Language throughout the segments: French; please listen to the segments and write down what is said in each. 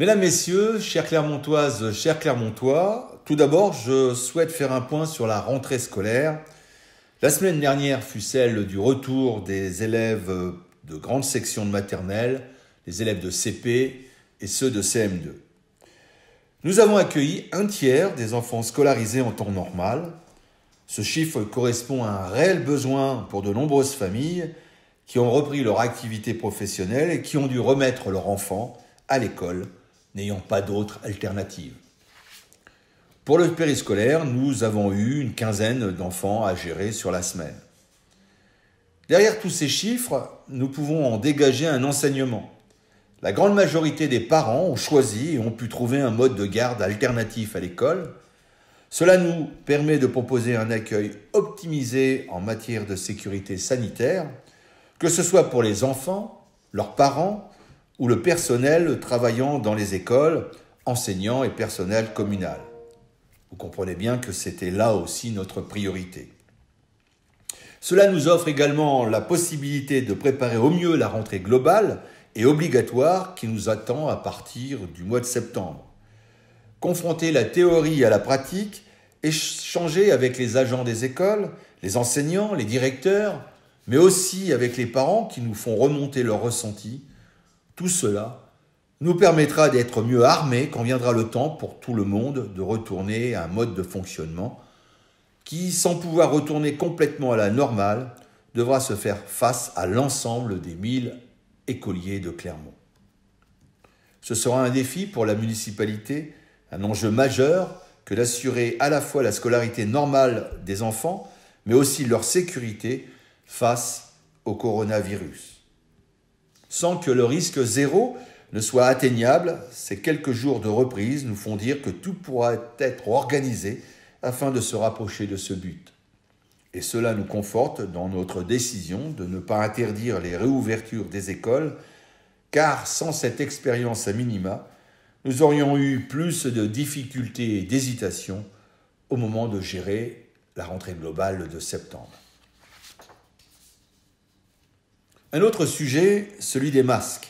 Mesdames, Messieurs, chères Clermontoises, chers Clermontois, tout d'abord, je souhaite faire un point sur la rentrée scolaire. La semaine dernière fut celle du retour des élèves de grandes sections de maternelle, les élèves de CP et ceux de CM2. Nous avons accueilli un tiers des enfants scolarisés en temps normal, ce chiffre correspond à un réel besoin pour de nombreuses familles qui ont repris leur activité professionnelle et qui ont dû remettre leur enfant à l'école, n'ayant pas d'autre alternative. Pour le périscolaire, nous avons eu une quinzaine d'enfants à gérer sur la semaine. Derrière tous ces chiffres, nous pouvons en dégager un enseignement. La grande majorité des parents ont choisi et ont pu trouver un mode de garde alternatif à l'école, cela nous permet de proposer un accueil optimisé en matière de sécurité sanitaire, que ce soit pour les enfants, leurs parents ou le personnel travaillant dans les écoles, enseignants et personnel communal. Vous comprenez bien que c'était là aussi notre priorité. Cela nous offre également la possibilité de préparer au mieux la rentrée globale et obligatoire qui nous attend à partir du mois de septembre confronter la théorie à la pratique, échanger avec les agents des écoles, les enseignants, les directeurs, mais aussi avec les parents qui nous font remonter leurs ressentis. Tout cela nous permettra d'être mieux armés quand viendra le temps pour tout le monde de retourner à un mode de fonctionnement qui, sans pouvoir retourner complètement à la normale, devra se faire face à l'ensemble des 1000 écoliers de Clermont. Ce sera un défi pour la municipalité un enjeu majeur que d'assurer à la fois la scolarité normale des enfants, mais aussi leur sécurité face au coronavirus. Sans que le risque zéro ne soit atteignable, ces quelques jours de reprise nous font dire que tout pourra être organisé afin de se rapprocher de ce but. Et cela nous conforte dans notre décision de ne pas interdire les réouvertures des écoles, car sans cette expérience à minima, nous aurions eu plus de difficultés et d'hésitations au moment de gérer la rentrée globale de septembre. Un autre sujet, celui des masques.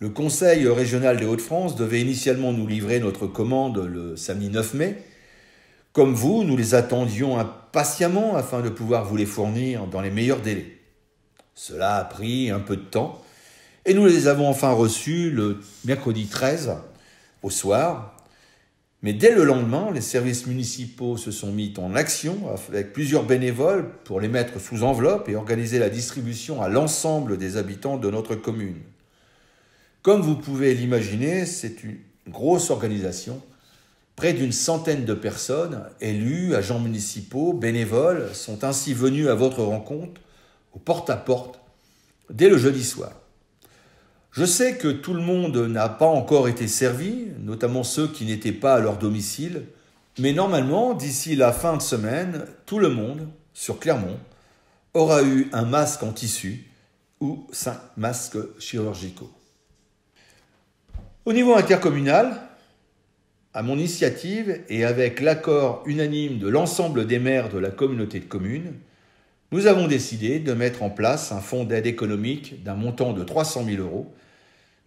Le Conseil régional des Hauts-de-France devait initialement nous livrer notre commande le samedi 9 mai. Comme vous, nous les attendions impatiemment afin de pouvoir vous les fournir dans les meilleurs délais. Cela a pris un peu de temps et nous les avons enfin reçus le mercredi 13 au soir. Mais dès le lendemain, les services municipaux se sont mis en action avec plusieurs bénévoles pour les mettre sous enveloppe et organiser la distribution à l'ensemble des habitants de notre commune. Comme vous pouvez l'imaginer, c'est une grosse organisation. Près d'une centaine de personnes, élus, agents municipaux, bénévoles, sont ainsi venus à votre rencontre, au porte-à-porte, -porte, dès le jeudi soir. Je sais que tout le monde n'a pas encore été servi, notamment ceux qui n'étaient pas à leur domicile, mais normalement, d'ici la fin de semaine, tout le monde, sur Clermont, aura eu un masque en tissu ou cinq masques chirurgicaux. Au niveau intercommunal, à mon initiative et avec l'accord unanime de l'ensemble des maires de la communauté de communes, nous avons décidé de mettre en place un fonds d'aide économique d'un montant de 300 000 euros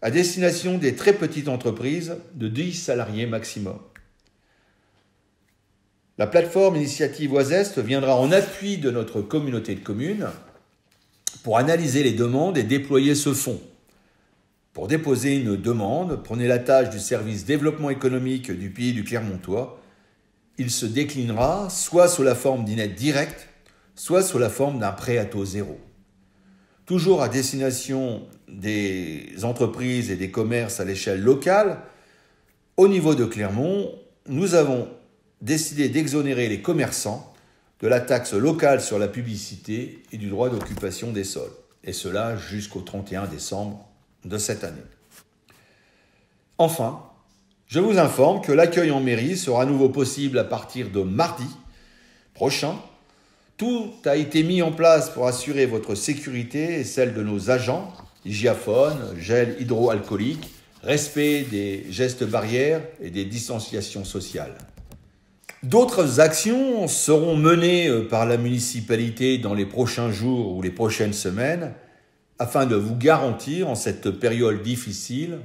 à destination des très petites entreprises de 10 salariés maximum. La plateforme Initiative Oisest viendra en appui de notre communauté de communes pour analyser les demandes et déployer ce fonds. Pour déposer une demande, prenez la tâche du service développement économique du pays du Clermontois. Il se déclinera soit sous la forme d'une aide directe, soit sous la forme d'un prêt à taux zéro toujours à destination des entreprises et des commerces à l'échelle locale, au niveau de Clermont, nous avons décidé d'exonérer les commerçants de la taxe locale sur la publicité et du droit d'occupation des sols, et cela jusqu'au 31 décembre de cette année. Enfin, je vous informe que l'accueil en mairie sera à nouveau possible à partir de mardi prochain tout a été mis en place pour assurer votre sécurité et celle de nos agents, hygiaphone, gel hydroalcoolique, respect des gestes barrières et des distanciations sociales. D'autres actions seront menées euh, par la municipalité dans les prochains jours ou les prochaines semaines afin de vous garantir en cette période difficile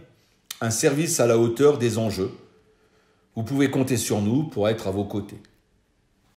un service à la hauteur des enjeux. Vous pouvez compter sur nous pour être à vos côtés.